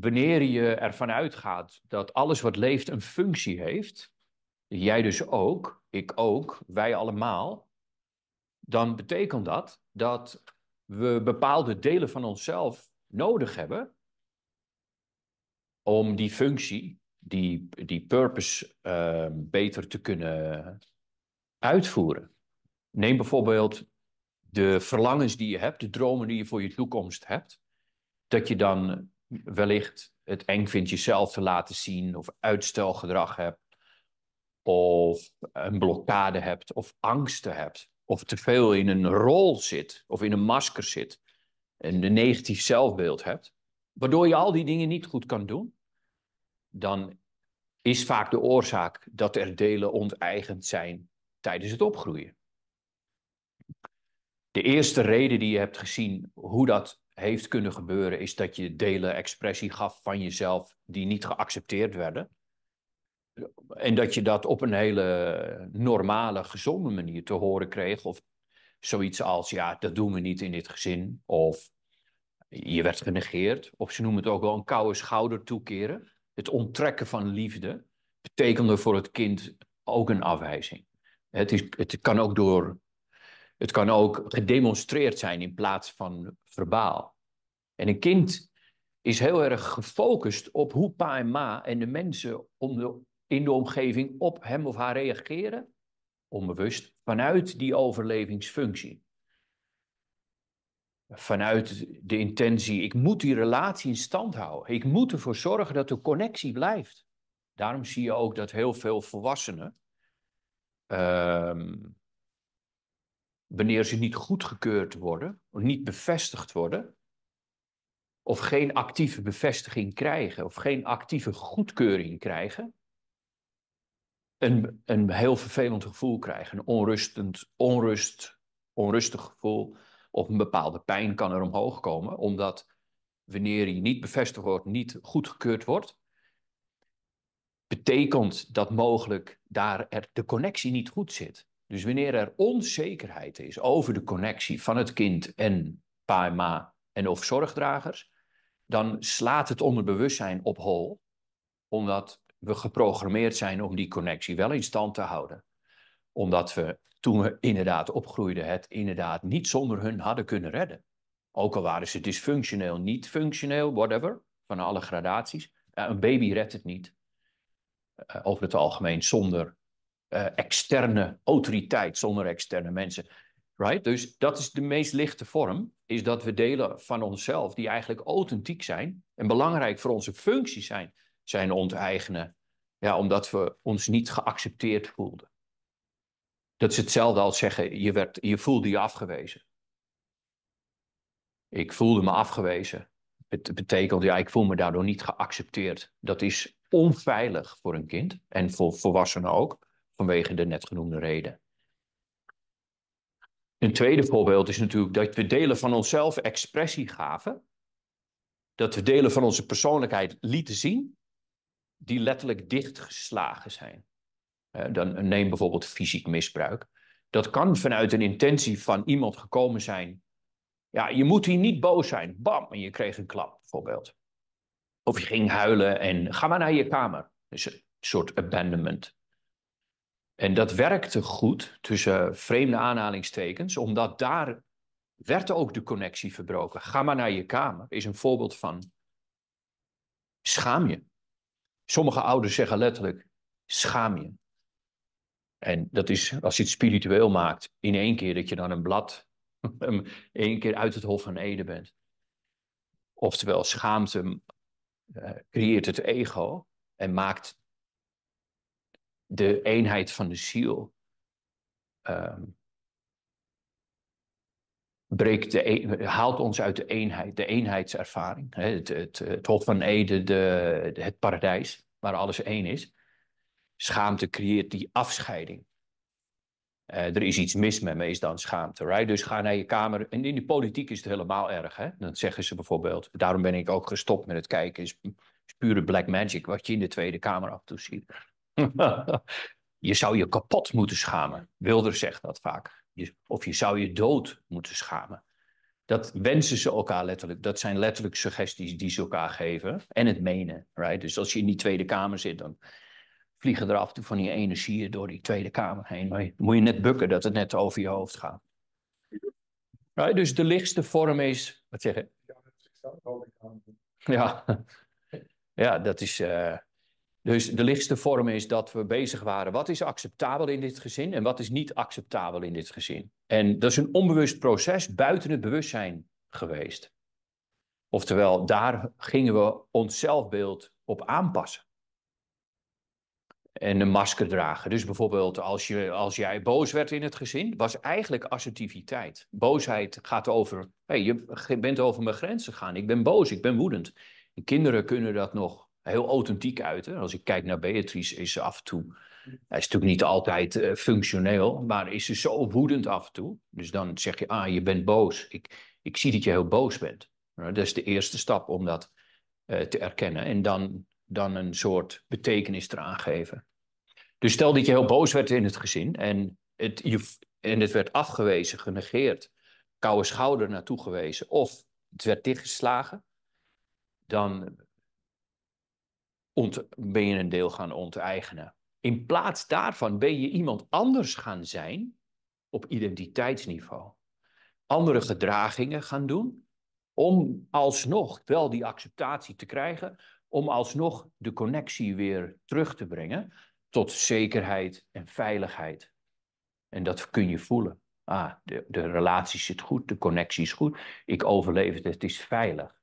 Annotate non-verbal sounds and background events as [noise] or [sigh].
wanneer hmm. je ervan uitgaat dat alles wat leeft een functie heeft, jij dus ook, ik ook, wij allemaal, dan betekent dat dat we bepaalde delen van onszelf nodig hebben om die functie, die, die purpose, ehm, beter te kunnen uitvoeren. Neem bijvoorbeeld de verlangens die je hebt, de dromen die je voor je toekomst hebt. Dat je dan wellicht het eng vindt jezelf te laten zien of uitstelgedrag hebt of een blokkade hebt of angsten hebt of te veel in een rol zit of in een masker zit en een negatief zelfbeeld hebt, waardoor je al die dingen niet goed kan doen, dan is vaak de oorzaak dat er delen onteigend zijn tijdens het opgroeien. De eerste reden die je hebt gezien hoe dat heeft kunnen gebeuren, is dat je delen expressie gaf van jezelf die niet geaccepteerd werden. En dat je dat op een hele normale, gezonde manier te horen kreeg. Of zoiets als, ja, dat doen we niet in dit gezin. Of je werd genegeerd. Of ze noemen het ook wel een koude schouder toekeren. Het onttrekken van liefde betekende voor het kind ook een afwijzing. Het, is, het kan ook door het kan ook gedemonstreerd zijn in plaats van verbaal. En een kind is heel erg gefocust op hoe pa en ma en de mensen om de, in de omgeving op hem of haar reageren, onbewust, vanuit die overlevingsfunctie. Vanuit de intentie, ik moet die relatie in stand houden. Ik moet ervoor zorgen dat de connectie blijft. Daarom zie je ook dat heel veel volwassenen ehm, wanneer ze niet goedgekeurd worden, of niet bevestigd worden, of geen actieve bevestiging krijgen, of geen actieve goedkeuring krijgen, een, een heel vervelend gevoel krijgen, een onrustend, onrust, onrustig gevoel, of een bepaalde pijn kan er omhoog komen, omdat wanneer je niet bevestigd wordt, niet goedgekeurd wordt, betekent dat mogelijk daar er de connectie niet goed zit. Dus wanneer er onzekerheid is over de connectie van het kind en pa en ma en of zorgdragers, dan slaat het onderbewustzijn op hol, omdat we geprogrammeerd zijn om die connectie wel in stand te houden. Omdat we toen we inderdaad opgroeiden het inderdaad niet zonder hun hadden kunnen redden. Ook al waren ze dysfunctioneel, niet functioneel, whatever, van alle gradaties. Een baby redt het niet. Eh, over het algemeen zonder eh, externe autoriteit zonder externe mensen. Right? Dus dat is de meest lichte vorm, is dat we delen van onszelf die eigenlijk authentiek zijn en belangrijk voor onze functie zijn, zijn onteigenen. Ja, omdat we ons niet geaccepteerd voelden. Dat is hetzelfde als zeggen, je, werd, je voelde je afgewezen. Ik voelde me afgewezen. Het betekent, ja, ik voel me daardoor niet geaccepteerd. Dat is onveilig voor een kind en voor volwassenen ook vanwege de net genoemde reden. Een tweede voorbeeld is natuurlijk dat we delen van onszelf expressie gaven. Dat we delen van onze persoonlijkheid lieten zien, die letterlijk dichtgeslagen zijn. Eh, dan neem bijvoorbeeld fysiek misbruik. Dat kan vanuit een intentie van iemand gekomen zijn. Ja, je moet hier niet boos zijn. Bam, en je kreeg een klap bijvoorbeeld. Of je ging huilen en ga maar naar je kamer. Dus een soort abandonment. En dat werkte goed tussen vreemde aanhalingstekens, omdat daar werd ook de connectie verbroken. Ga maar naar je kamer is een voorbeeld van schaam je. Sommige ouders zeggen letterlijk schaam je. En dat is, als je het spiritueel maakt, in één keer dat je dan een blad, [laughs] één keer uit het Hof van Eden bent. Oftewel, schaamte eh, creëert het ego en maakt de eenheid van de ziel. Um, breekt de haalt ons uit de eenheid, de eenheidservaring. Hè? Het, het, het, Hof van Eden, de, het paradijs, waar alles één is. Schaamte creëert die afscheiding. Eh, er is iets mis met me, is dan schaamte. Right? Dus ga naar je kamer. En in de politiek is het helemaal erg. Hè? Dan zeggen ze bijvoorbeeld. Daarom ben ik ook gestopt met het kijken. is, pure black magic wat je in de Tweede Kamer af en toe ziet. [laughs] je zou je kapot moeten schamen. Wilder zegt dat vaak. of je zou je dood moeten schamen. Dat wensen ze elkaar letterlijk. Dat zijn letterlijk suggesties die ze elkaar geven. En het menen. Right? Dus als je in die Tweede Kamer zit, dan vliegen er af en toe van die energieën door die Tweede Kamer heen. moet je net bukken dat het net over je hoofd gaat. Right? Dus de lichtste vorm is. Wat zeg je? Ja, [laughs] ja, dat is. Eh, dus de lichtste vorm is dat we bezig waren. Wat is acceptabel in dit gezin en wat is niet acceptabel in dit gezin? En dat is een onbewust proces buiten het bewustzijn geweest. Oftewel, daar gingen we ons zelfbeeld op aanpassen. En een masker dragen. Dus bijvoorbeeld, als, je, als jij boos werd in het gezin, was eigenlijk assertiviteit. Boosheid gaat over: hey, je bent over mijn grenzen gegaan. Ik ben boos, ik ben woedend. kinderen kunnen dat nog heel authentiek uit. Hè? Als ik kijk naar Beatrice, is ze af en toe. Hij is natuurlijk niet altijd eh, functioneel, maar is ze zo woedend af en toe. Dus dan zeg je, ah, je bent boos. Ik, ik zie dat je heel boos bent. Nou, dat is de eerste stap om dat eh, te erkennen. En dan, dan een soort betekenis eraan geven. Dus stel dat je heel boos werd in het gezin en het, je, en het werd afgewezen, genegeerd, koude schouder naartoe gewezen of het werd dichtgeslagen, dan ben je een deel gaan onteigenen. In plaats daarvan ben je iemand anders gaan zijn op identiteitsniveau. Andere gedragingen gaan doen om alsnog wel die acceptatie te krijgen, om alsnog de connectie weer terug te brengen tot zekerheid en veiligheid. En dat kun je voelen. Ah, de, de relatie zit goed, de connectie is goed, ik overleef het, het is veilig.